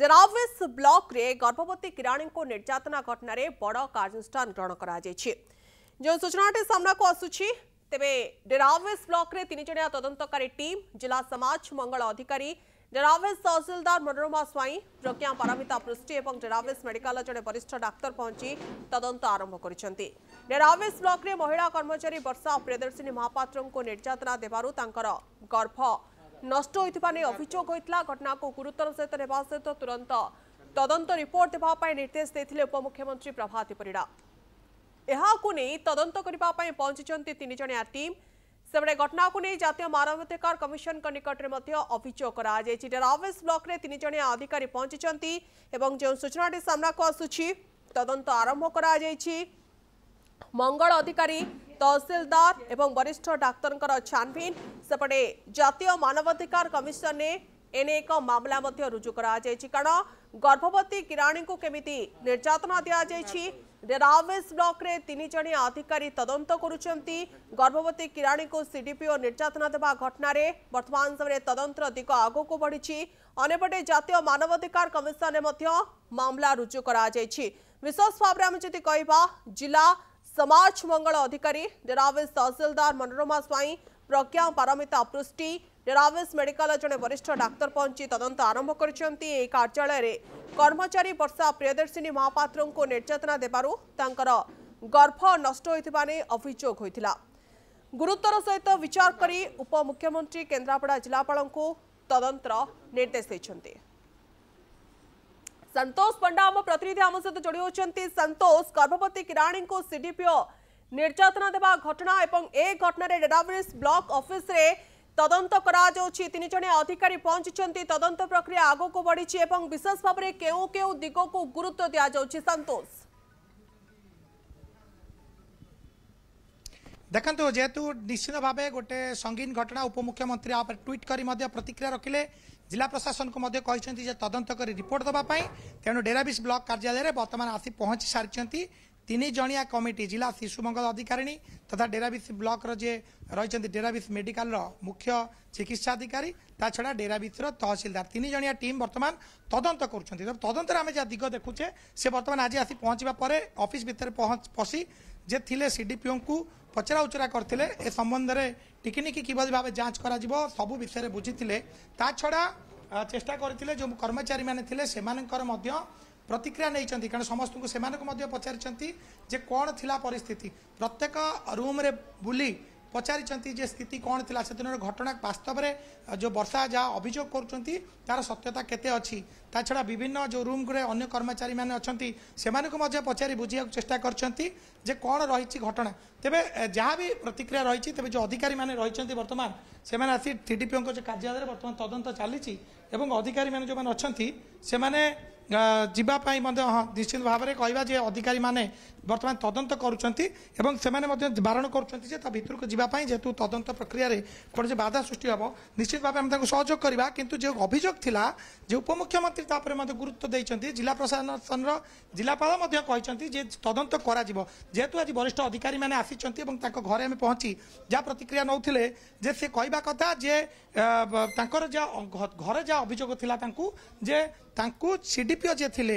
ଡେରାଭେସ୍ ବ୍ଲକରେ ଗର୍ଭବତୀ କିରାଣୀଙ୍କୁ ନିର୍ଯାତନା ଘଟଣାରେ ବଡ଼ କାର୍ଯ୍ୟାନୁଷ୍ଠାନ ଗ୍ରହଣ କରାଯାଇଛି ଯେଉଁ ସୂଚନାଟି ସାମ୍ନାକୁ ଆସୁଛି ତେବେ ଡେରାଭେସ୍ ବ୍ଲକରେ ତିନିଜଣିଆ ତଦନ୍ତକାରୀ ଟିମ୍ ଜିଲ୍ଲା ସମାଜ ମଙ୍ଗଳ ଅଧିକାରୀ ডেরাভেস তহসিলদার মনোরমা স্বাইঁ প্রজ্ঞা পারমিতা পৃষ্টি এবং ডেরাভেস মেডিকাল জনে বরিষ্ঠ ডাক্তার পৌঁছি তদন্ত আরম্ভ করেছেন ডেরাভেস ব্লকরে মহিলা কর্মচারী বর্ষা প্রিয়দর্শিনী মহাপাত্র নির্যাতনা দেবার তাঁর গর্ভ নষ্ট হয়েছে অভিযোগ হয়েছিল ঘটনাকে গুরুত্বর সহিত নেওয়া সহিত তুরন্ত তদন্ত রিপোর্ট দেওয়া নির্দেশ দিয়ে উপমুখ্যমন্ত্রী প্রভাতী ପରିଡ଼ା ଏହାକୁ ନେଇ ତଦନ୍ତ କରିବା ପାଇଁ ପହଞ୍ଚିଛନ୍ତି ତିନିଜଣିଆ ଟିମ୍ ସେପଟେ ଘଟଣାକୁ ନେଇ ଜାତୀୟ ମାନବାଧିକାର କମିଶନଙ୍କ ନିକଟରେ ମଧ୍ୟ ଅଭିଯୋଗ କରାଯାଇଛି ଡେରାବିସ୍ ବ୍ଲକରେ ତିନିଜଣିଆ ଅଧିକାରୀ ପହଞ୍ଚିଛନ୍ତି ଏବଂ ଯେଉଁ ସୂଚନାଟି ସାମ୍ନାକୁ ଆସୁଛି ତଦନ୍ତ ଆରମ୍ଭ କରାଯାଇଛି ମଙ୍ଗଳ ଅଧିକାରୀ তহসিলদার এবং বরিষ্ঠ ডাক্তারঙ্কর ছানভিন সেপটে জাতীয় মানবাধিকার কমিশনে এনে এক মামলা মধ্যে রুজু করা যাইছি কারণ গর্ভবতী কিরাণীকে কেমিতি নির্যাতনা দিয়া যাইছি ডেরাভেস ব্লকরে তিনি জনে অধিকারী তদন্ত করছেন গর্ভবতী কিরাণীকে সিডিপিও নির্যাতনা দেওয়া ঘটনার বর্তমান সময় তদন্তর দিগ আগুক বড়ি অন্যপটে জাতীয় মানবাধিকার কমিশনে মামলা রুজু করা যাইছি বিশেষ ভাবে আমি যদি কহবা জেলা समाज मंगल अधिकारी डेरावेज तहसिलदार मनोरमा स्वईं प्रज्ञा पारमिता पृष्टि डेरावेज मेडिकल जन वरिष्ठ डाक्तर पहुंची तदंत आरंभ कर कर्मचारी वर्षा प्रियदर्शिनी महापात्र को निर्यातना देवर गर्भ नष्ट अभोग गुरुतर सहित विचार कर उपमुख्यमंत्री केन्द्रापड़ा जिलापा तदंतर निर्देश देते संतोष पंडा आम प्रतिनिधि आम सहित जोड़ी होती संतोष गर्भवती किराणी को सीडीपीओ ନିର୍ଯାତନା ଦେବା ଘଟଣା ଏବଂ ଏ ଘଟଣାରେ ଡେରାବିସ୍ ବ୍ଲକ ଅଫିସରେ ତଦନ୍ତ କରାଯାଉଛି ତିନି ଜଣ ଅଧିକାରୀ ପହଞ୍ଚିଛନ୍ତି ତଦନ୍ତ ପ୍ରକ୍ରିୟା ଆଗକୁ ବଢ଼ିଛି ଏବଂ ବିଶେଷ ଭାବରେ କେଉଁ କେଉଁ ଦିଗକୁ ଗୁରୁତ୍ୱ ଦିଆଯାଉଛି ସନ୍ତୋଷ ଦେଖନ୍ତୁ ଯେହେତୁ ନିଶ୍ଚିତ ଭାବେ ଗୋଟେ ସଙ୍ଗୀନ ଘଟଣା ଉପମୁଖ୍ୟମନ୍ତ୍ରୀ ଟ୍ୱିଟ୍ କରି ମଧ୍ୟ ପ୍ରତିକ୍ରିୟା ରଖିଲେ ଜିଲ୍ଲା ପ୍ରଶାସନକୁ ମଧ୍ୟ କହିଛନ୍ତି ଯେ ତଦନ୍ତ କରି ରିପୋର୍ଟ ଦେବା ପାଇଁ ତେଣୁ ଡେରାବିଶ ବ୍ଲକ କାର୍ଯ୍ୟାଳୟରେ ବର୍ତ୍ତମାନ ଆସି ପହଞ୍ଚି ସାରିଛନ୍ତି ତିନି ଜଣିଆ କମିଟି ଜିଲ୍ଲା ଶିଶୁ ମଙ୍ଗଳ ଅଧିକାରିଣୀ ତଥା ଡେରାବିଶ ବ୍ଲକର ଯିଏ ରହିଛନ୍ତି ଡେରାବିଶ ମେଡିକାଲର ମୁଖ୍ୟ ଚିକିତ୍ସାଧିକାରୀ ତା ଛଡ଼ା ଡେରାବିଶର ତହସିଲଦାର ତିନି ଜଣିଆ ଟିମ୍ ବର୍ତ୍ତମାନ ତଦନ୍ତ କରୁଛନ୍ତି ତଦନ୍ତରେ ଆମେ ଯାହା ଦିଗ ଦେଖୁଛେ ସେ ବର୍ତ୍ତମାନ ଆଜି ଆସି ପହଞ୍ଚିବା ପରେ ଅଫିସ୍ ଭିତରେ ପଶି ଯେ ଥିଲେ ସିଡିପିଓଙ୍କୁ ପଚରା ଉଚରା କରିଥିଲେ ଏ ସମ୍ବନ୍ଧରେ ଟିକିନିକି କିଭଳି ଭାବେ ଯାଞ୍ଚ କରାଯିବ ସବୁ ବିଷୟରେ ବୁଝିଥିଲେ ତା ଛଡ଼ା ଚେଷ୍ଟା କରିଥିଲେ ଯେଉଁ କର୍ମଚାରୀମାନେ ଥିଲେ ସେମାନଙ୍କର ମଧ୍ୟ ପ୍ରତିକ୍ରିୟା ନେଇଛନ୍ତି କାରଣ ସମସ୍ତଙ୍କୁ ସେମାନଙ୍କୁ ମଧ୍ୟ ପଚାରିଛନ୍ତି ଯେ କ'ଣ ଥିଲା ପରିସ୍ଥିତି ପ୍ରତ୍ୟେକ ରୁମ୍ରେ ବୁଲି ପଚାରିଛନ୍ତି ଯେ ସ୍ଥିତି କ'ଣ ଥିଲା ସେଦିନର ଘଟଣା ବାସ୍ତବରେ ଯେଉଁ ବର୍ଷା ଯାହା ଅଭିଯୋଗ କରୁଛନ୍ତି ତାର ସତ୍ୟତା କେତେ ଅଛି ତା ଛଡ଼ା ବିଭିନ୍ନ ଯେଉଁ ରୁମ୍ରେ ଅନ୍ୟ କର୍ମଚାରୀମାନେ ଅଛନ୍ତି ସେମାନଙ୍କୁ ମଧ୍ୟ ପଚାରି ବୁଝିବାକୁ ଚେଷ୍ଟା କରିଛନ୍ତି ଯେ କ'ଣ ରହିଛି ଘଟଣା ତେବେ ଯାହା ବି ପ୍ରତିକ୍ରିୟା ରହିଛି ତେବେ ଯେଉଁ ଅଧିକାରୀମାନେ ରହିଛନ୍ତି ବର୍ତ୍ତମାନ ସେମାନେ ଆସି ଟିଡିପିଓଙ୍କ ଯେଉଁ କାର୍ଯ୍ୟାଳୟରେ ବର୍ତ୍ତମାନ ତଦନ୍ତ ଚାଲିଛି ଏବଂ ଅଧିକାରୀମାନେ ଯେଉଁମାନେ ଅଛନ୍ତି ସେମାନେ ଯିବା ପାଇଁ ମଧ୍ୟ ହଁ ନିଶ୍ଚିନ୍ତ ଭାବରେ କହିବା ଯେ ଅଧିକାରୀମାନେ বর্তমানে তদন্ত করছেন এবং সে বারণ করছেন যে তা ভিতরক যা যেহেতু তদন্ত প্রক্রিয়ায় কোণী বাধা সৃষ্টি হব নিশ্চিত ভাবে আমি তাকে সহযোগ করা কিন্তু যে অভিযোগ লা যে উপমুখ্যমন্ত্রী তাপরে গুরুত্ব দিয়েছেন জেলা প্রশাসনর জেলাপাল যে তদন্ত করা যেহেতু আজ বরিষ্ঠ অধিকারী মানে আসছেন এবং তাঁর ঘরে আমি পৌঁছি যা প্রতিক্রিয়া নৌলে যে সে কহা কথা যে তাঁর যা ঘরে যা অভিযোগ লা তাঁকু যে তাঁকু সিডিপিও যে লে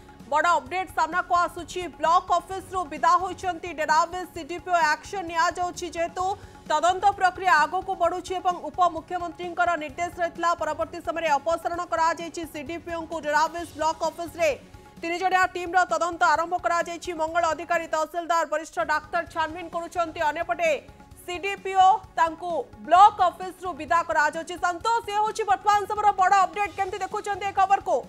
बड़ अपडेट सामना को आसुची ब्लॉक ऑफिस रो विदा होती डेरावेज सीडीपीओ एक्शन निहतु तदंत प्रक्रिया आग को बढ़ुएं उपमुख्यमंत्री निर्देश रही परवर्ती समय अपसारण कर सीडीपीओ को डेरावेज ब्लक अफिस तीन जनी टीम तदंत आरंभ कर मंगल अधिकारी तहसीलदार वरिष्ठ डाक्तर छानबीन करपटे सीडीपीओ ब्लक अफिस्रु विदा करोष ये हूँ बर्तमान समय बड़ अपडेट कमी देखुं खबर को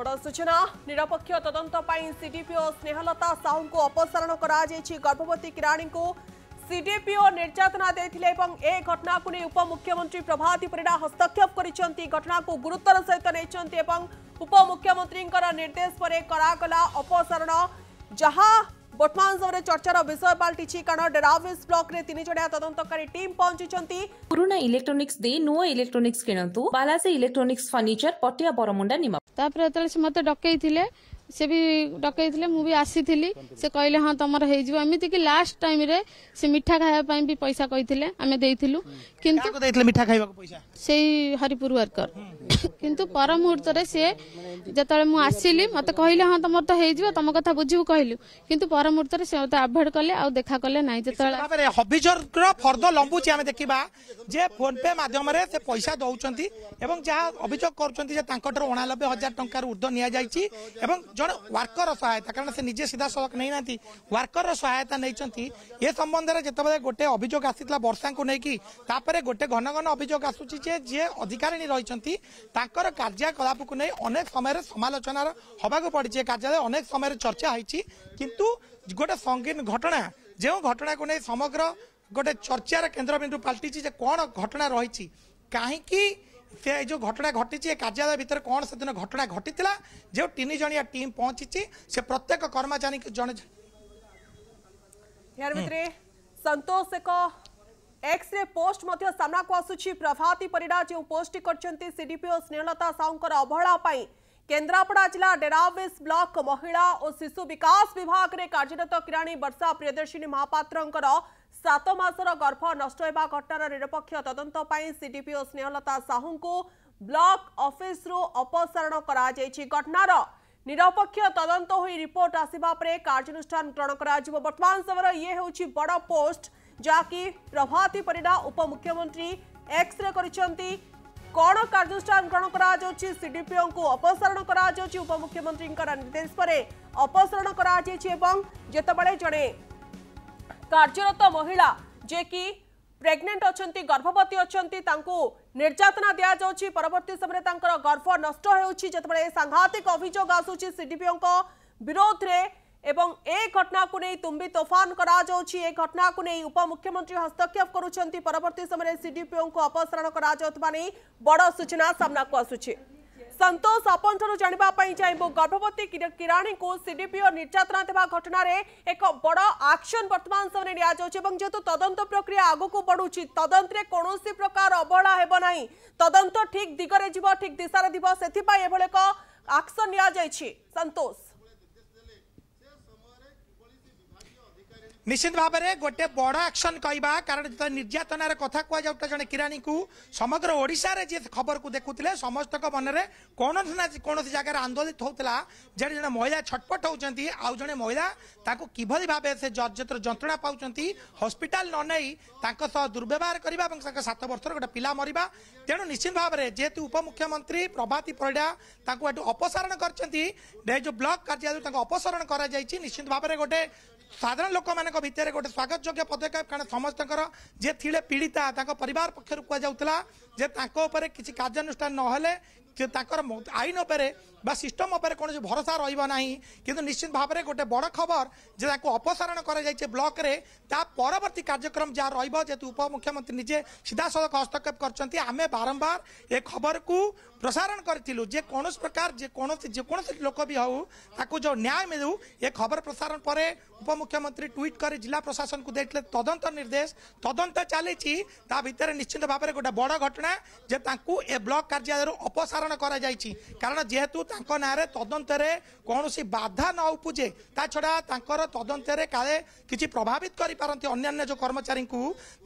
बड़ सूचना निरपेक्ष तदंत सीडीपीओ स्नेहलता साहू को अपसारण कर गर्भवती किराणी को सीडीपीओ निर्यातना देते ए घटना को नहीं उपमुख्यमंत्री प्रभाती पीड़ा हस्तक्षेप कर घटना को गुरुतर सहित नहीं उपमुख्यमंत्री निर्देश पर करागला अपसारण जहां বর্তমান সময় চর্চার বিষয় পাল্টিছি কারণ ডেরাভিস ব্লকরে তিনজণিয়া তদন্তকারী টিম পৌঁছিছেন পুরোনা ইলেকট্রোনিক্স দিয়ে নূয়া ইলেকট্রোনিক্স কিণতু বালাসে ইলেকট্রোনিক্স ফার্নিচর পটিয়া বরমুন্ডা নিমা তারপরে যেতে সে মতো ডকাইলে ସେ ବି ଡକେଇଥିଲେ ମୁଁ ବି ଆସିଥିଲି ସେ କହିଲେ ହଁ ତମର ହେଇଯିବ ଏମିତିକି ଲାଷ୍ଟ ଟାଇମ୍ରେ ସେ ମିଠା ଖାଇବା ପାଇଁ ବି ପଇସା କହିଥିଲେ ଆମେ ଦେଇଥିଲୁ କିନ୍ତୁ ମିଠା ଖାଇବାକୁ ସେଇ ହରିପୁର ୱାର୍କର କିନ୍ତୁ ପର ମୁହୂର୍ତ୍ତରେ ସିଏ ଯେତେବେଳେ ମୁଁ ଆସିଲି ମୋତେ କହିଲେ ହଁ ତମର ତ ହେଇଯିବ ତମ କଥା ବୁଝିବୁ କହିଲୁ କିନ୍ତୁ ପର ମୁହୂର୍ତ୍ତରେ ସେ ମୋତେ ଆଭଏଡ୍ କଲେ ଆଉ ଦେଖା କଲେ ନାହିଁ ଯେତେବେଳେ ଅଭିଯୋଗର ଫର୍ଦ୍ଦ ଲମ୍ବୁଛି ଆମେ ଦେଖିବା ଯେ ଫୋନ୍ ପେ ମାଧ୍ୟମରେ ସେ ପଇସା ଦେଉଛନ୍ତି ଏବଂ ଯାହା ଅଭିଯୋଗ କରୁଛନ୍ତି ଯେ ତାଙ୍କଠାରୁ ଅଣାନବେ ହଜାର ଟଙ୍କାରୁ ଉର୍ଦ୍ଧ୍ୱ ନିଆଯାଇଛି ଏବଂ ଜଣେ ୱାର୍କର ସହାୟତା କାରଣ ସେ ନିଜେ ସିଧାସଳଖ ନେଇନାହାନ୍ତି ୱାର୍କରର ସହାୟତା ନେଇଛନ୍ତି ଏ ସମ୍ବନ୍ଧରେ ଯେତେବେଳେ ଗୋଟେ ଅଭିଯୋଗ ଆସିଥିଲା ବର୍ଷାଙ୍କୁ ନେଇକି ତାପରେ ଗୋଟେ ଘନ ଘନ ଅଭିଯୋଗ ଆସୁଛି ଯେ ଯିଏ ଅଧିକାରିଣୀ ରହିଛନ୍ତି ତାଙ୍କର କାର୍ଯ୍ୟକଳାପକୁ ନେଇ ଅନେକ ସମୟରେ ସମାଲୋଚନାର ହେବାକୁ ପଡ଼ିଛି ଏ କାର୍ଯ୍ୟାଳୟ ଅନେକ ସମୟରେ ଚର୍ଚ୍ଚା ହୋଇଛି କିନ୍ତୁ ଗୋଟେ ସଙ୍ଗୀନ ଘଟଣା ଯେଉଁ ଘଟଣାକୁ ନେଇ ସମଗ୍ର ଗୋଟେ ଚର୍ଚ୍ଚାର କେନ୍ଦ୍ରବିନ୍ଦୁ ପାଲଟିଛି ଯେ କ'ଣ ଘଟଣା ରହିଛି କାହିଁକି से जो घटना घटी कार्यालय भितर कौन से दिन घटना घटी जो तीन जनीया टीम पहुंची से प्रत्येक कर्मचारी जन संतोष एक एक्स रे पोस्ट सामना को आसुची प्रभाती परिडा जो पोस्ट करती सीडीपीओ स्नेहलता साहूंर अवहेलाई केन्द्रापड़ा जिला डेरावेश ब्लॉक महिला और शिशु विकास विभाग में कार्यरत किराणी वर्षा प्रियदर्शिनी महापात्र सतमासर गर्भ नष्ट घटनार निरपेक्ष तदंत सीडीपीओ स्नेहलता साहू को ब्लक अफिश्रु अपसारण कर घटनार निरपेक्ष तदंत हो रिपोर्ट आसवा पर कार्यानुषान ग्रहण बर्तमान समय ये हूँ बड़ पोस्ट जहाँकि प्रभाती पिडा उपमुख्यमंत्री एक्सरे कर कौन कार्यानुषान ग्रहण सीडीपीओ को अपसारण करमुख्यमंत्री निर्देश पर अपसारण करते जड़े କାର୍ଯ୍ୟରତ ମହିଳା ଯିଏକି ପ୍ରେଗନେଣ୍ଟ ଅଛନ୍ତି ଗର୍ଭବତୀ ଅଛନ୍ତି ତାଙ୍କୁ ନିର୍ଯାତନା ଦିଆଯାଉଛି ପରବର୍ତ୍ତୀ ସମୟରେ ତାଙ୍କର ଗର୍ଭ ନଷ୍ଟ ହେଉଛି ଯେତେବେଳେ ସାଂଘାତିକ ଅଭିଯୋଗ ଆସୁଛି ସିଡିପିଓଙ୍କ ବିରୋଧରେ এবং এই ঘটনাকে নিয়ে তুম্বি তোফান করা যাচ্ছে এই ঘটনাকে নিয়ে উপমুখ্যমন্ত্রী হস্তক্ষেপ করছেন পরবর্তী সময় সিডিপিও অপসারণ করা যাওয়া বড় সূচনা সামনাকু আসুছে संतोष अपंठर जाणापी चाहबू गर्भवती किराणी को सीडीपीओ निर्यातना होगा घटन एक बड़ आक्शन बर्तमान समय निजेतु तदंत प्रक्रिया आगक बढ़ू तदंत कौन प्रकार अवहेला होना तदंत ठीक दिगरे जी ठीक दिशार दीब से आक्शन नि संतोष ନିଶ୍ଚିତ ଭାବରେ ଗୋଟେ ବଡ଼ ଆକ୍ସନ୍ କହିବା କାରଣ ଯେତେବେଳେ ନିର୍ଯାତନାର କଥା କୁହାଯାଉଥିଲା ଜଣେ କିରାଣୀକୁ ସମଗ୍ର ଓଡ଼ିଶାରେ ଯିଏ ଖବରକୁ ଦେଖୁଥିଲେ ସମସ୍ତଙ୍କ ମନରେ କୌଣସି ନା କୌଣସି ଜାଗାରେ ଆନ୍ଦୋଳିତ ହେଉଥିଲା ଯେଉଁଠି ଜଣେ ମହିଳା ଛଟପଟ ହେଉଛନ୍ତି ଆଉ ଜଣେ ମହିଳା ତାକୁ କିଭଳି ଭାବେ ସେ ଯେତେ ଯନ୍ତ୍ରଣା ପାଉଛନ୍ତି ହସ୍ପିଟାଲ ନ ନେଇ ତାଙ୍କ ସହ ଦୁର୍ବ୍ୟବହାର କରିବା ଏବଂ ତାଙ୍କ ସାତ ବର୍ଷର ଗୋଟେ ପିଲା ମରିବା ତେଣୁ ନିଶ୍ଚିତ ଭାବରେ ଯେହେତୁ ଉପମୁଖ୍ୟମନ୍ତ୍ରୀ ପ୍ରଭାତୀ ପରିଡ଼ା ତାଙ୍କୁ ଏଠୁ ଅପସାରଣ କରିଛନ୍ତି ଯେଉଁ ବ୍ଲକ କାର୍ଯ୍ୟାଳୟରୁ ତାଙ୍କୁ ଅପସାରଣ କରାଯାଇଛି ନିଶ୍ଚିତ ଭାବରେ ଗୋଟେ ସାଧାରଣ ଲୋକମାନେ भितर गोटे स्वागत योग्य पदक्षेप कारण समस्त जे थी पीड़िता परिवार पक्षर कहला जे ताको उपरे किछि कार्यानुष्ठान ତାଙ୍କର ଆଇନ ଉପରେ ବା ସିଷ୍ଟମ ଉପରେ କୌଣସି ଭରସା ରହିବ ନାହିଁ କିନ୍ତୁ ନିଶ୍ଚିତ ଭାବରେ ଗୋଟେ ବଡ଼ ଖବର ଯେ ତାକୁ ଅପସାରଣ କରାଯାଇଛି ବ୍ଲକରେ ତା ପରବର୍ତ୍ତୀ କାର୍ଯ୍ୟକ୍ରମ ଯାହା ରହିବ ଯେହେତୁ ଉପମୁଖ୍ୟମନ୍ତ୍ରୀ ନିଜେ ସିଧାସଳଖ ହସ୍ତକ୍ଷେପ କରିଛନ୍ତି ଆମେ ବାରମ୍ବାର ଏ ଖବରକୁ ପ୍ରସାରଣ କରିଥିଲୁ ଯେ କୌଣସି ପ୍ରକାର ଯେକୌଣସି ଯେକୌଣସି ଲୋକ ବି ହେଉ ତାକୁ ଯେଉଁ ନ୍ୟାୟ ମିଳୁ ଏ ଖବର ପ୍ରସାରଣ ପରେ ଉପମୁଖ୍ୟମନ୍ତ୍ରୀ ଟ୍ୱିଟ୍ କରି ଜିଲ୍ଲା ପ୍ରଶାସନକୁ ଦେଇଥିଲେ ତଦନ୍ତ ନିର୍ଦ୍ଦେଶ ତଦନ୍ତ ଚାଲିଛି ତା ଭିତରେ ନିଶ୍ଚିତ ଭାବରେ ଗୋଟେ ବଡ଼ ଘଟଣା ଯେ ତାଙ୍କୁ ଏ ବ୍ଲକ କାର୍ଯ୍ୟାଳୟରୁ ଅପସାରଣ ପ୍ରସାରଣ କରାଯାଇଛି କାରଣ ଯେହେତୁ ତାଙ୍କ ନାଁରେ ତଦନ୍ତରେ କୌଣସି ବାଧା ନ ଉପୁଜେ ତା ଛଡ଼ା ତାଙ୍କର ତଦନ୍ତରେ କାଳେ କିଛି ପ୍ରଭାବିତ କରିପାରନ୍ତି ଅନ୍ୟାନ୍ୟ ଯେଉଁ କର୍ମଚାରୀଙ୍କୁ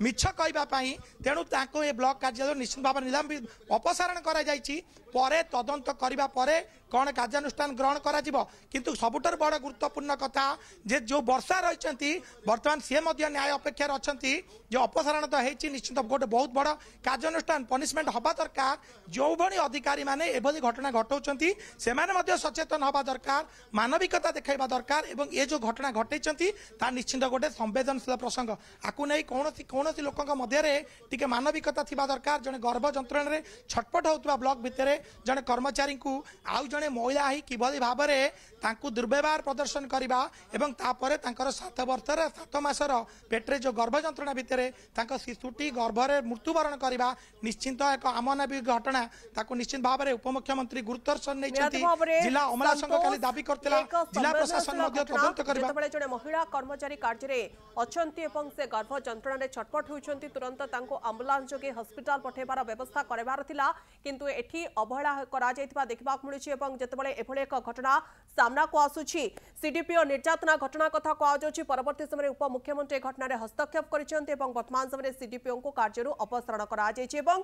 ମିଛ କହିବା ପାଇଁ ତେଣୁ ତାଙ୍କୁ ଏ ବ୍ଲକ କାର୍ଯ୍ୟାଳୟ ନିଶ୍ଚିତ ଭାବରେ ନିଲମ୍ବିତ ଅପସାରଣ କରାଯାଇଛି ପରେ ତଦନ୍ତ କରିବା ପରେ କ'ଣ କାର୍ଯ୍ୟାନୁଷ୍ଠାନ ଗ୍ରହଣ କରାଯିବ କିନ୍ତୁ ସବୁଠାରୁ ବଡ଼ ଗୁରୁତ୍ୱପୂର୍ଣ୍ଣ କଥା ଯେ ଯେଉଁ ବର୍ଷା ରହିଛନ୍ତି ବର୍ତ୍ତମାନ ସିଏ ମଧ୍ୟ ନ୍ୟାୟ ଅପେକ୍ଷାରେ ଅଛନ୍ତି ଯେ ଅପସାରଣ ତ ହେଇଛି ନିଶ୍ଚିତ ଗୋଟେ ବହୁତ ବଡ଼ କାର୍ଯ୍ୟାନୁଷ୍ଠାନ ପନିସମେଣ୍ଟ ହେବା ଦରକାର ଯେଉଁଭଳି ଅଧିକାରୀମାନେ ଏଭଳି ଘଟଣା ଘଟାଉଛନ୍ତି ସେମାନେ ମଧ୍ୟ ସଚେତନ ହେବା ଦରକାର ମାନବିକତା ଦେଖାଇବା ଦରକାର ଏବଂ ଏ ଯେଉଁ ଘଟଣା ଘଟେଇଛନ୍ତି ତାହା ନିଶ୍ଚିତ ଗୋଟେ ସମ୍ବେଦନଶୀଳ ପ୍ରସଙ୍ଗ ଆକୁ ନେଇ କୌଣସି କୌଣସି ଲୋକଙ୍କ ମଧ୍ୟରେ ଟିକେ ମାନବିକତା ଥିବା ଦରକାର ଜଣେ ଗର୍ଭ ଯନ୍ତ୍ରଣାରେ ଛଟପଟ ହେଉଥିବା ବ୍ଲକ ଭିତରେ ଜଣେ କର୍ମଚାରୀଙ୍କୁ ଆଉ ଜଣେ ଜଣେ ମହିଳା ହିଁ କିଭଳି ଭାବରେ ତାଙ୍କୁ ଦୁର୍ବ୍ୟବହାର ପ୍ରଦର୍ଶନ କରିବା ଏବଂ ତାପରେ ତାଙ୍କର ସାତ ବର୍ଷର ସାତ ମାସର ପେଟରେ ଯେଉଁ ଗର୍ଭ ଯନ୍ତ୍ରଣା ଭିତରେ ତାଙ୍କ ଶିଶୁଟି ଗର୍ଭରେ ମୃତ୍ୟୁବରଣ କରିବା ନିଶ୍ଚିନ୍ତ ଏକ ଆମନାବି ଘଟଣା ତାକୁ ନିଶ୍ଚିତ ଭାବରେ ଉପମୁଖ୍ୟମନ୍ତ୍ରୀ ଗୁରୁତ୍ୱର୍ଶନ ନେଇଛନ୍ତି ଜିଲ୍ଲା ଅମଲା ସଂଘ କାଲି ଦାବି କରିଥିଲା ଜିଲ୍ଲା ପ୍ରଶାସନ ମଧ୍ୟ ତଦନ୍ତ କରିବା ଯେତେବେଳେ ଜଣେ ମହିଳା କର୍ମଚାରୀ କାର୍ଯ୍ୟରେ ଅଛନ୍ତି ଏବଂ ସେ ଗର୍ଭ ଯନ୍ତ୍ରଣାରେ ଛଟପଟ ହେଉଛନ୍ତି ତୁରନ୍ତ ତାଙ୍କୁ ଆମ୍ବୁଲାନ୍ସ ଯୋଗେ ହସ୍ପିଟାଲ ପଠାଇବାର ବ୍ୟବସ୍ଥା କରିବାର ଥିଲା କିନ୍ତୁ ଏଠି ଅବହେଳା କରାଯାଇଥିବା ଦେଖିବାକୁ ମିଳୁଛି ଏବଂ যেতবে এভাবে এক ঘটনা সামনাকু আসুছি সিডিপি ও নির্যাতনা ঘটনা কথা কুযাচ্ছি পরবর্তী সময় উপমুখ্যমন্ত্রী ঘটনার হস্তক্ষেপ করেছেন এবং বর্তমান সময় সিডিপিও কার্যর অপসারণ করা এবং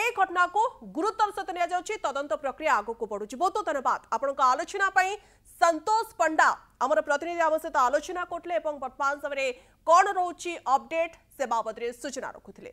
এই ঘটনাকে গুরুত্বর সহ নিয়ে তদন্ত প্রক্রিয়া আগুক বড়ুছি বহু ধন্যবাদ আপনার আলোচনা সন্তোষ পণ্ডা আমার প্রতিনিধি আমার সহ আলোচনা করলে এবং বর্তমান সময় কণ রয়েছে অপডেট সে বাবদে সূচনা রাখুলে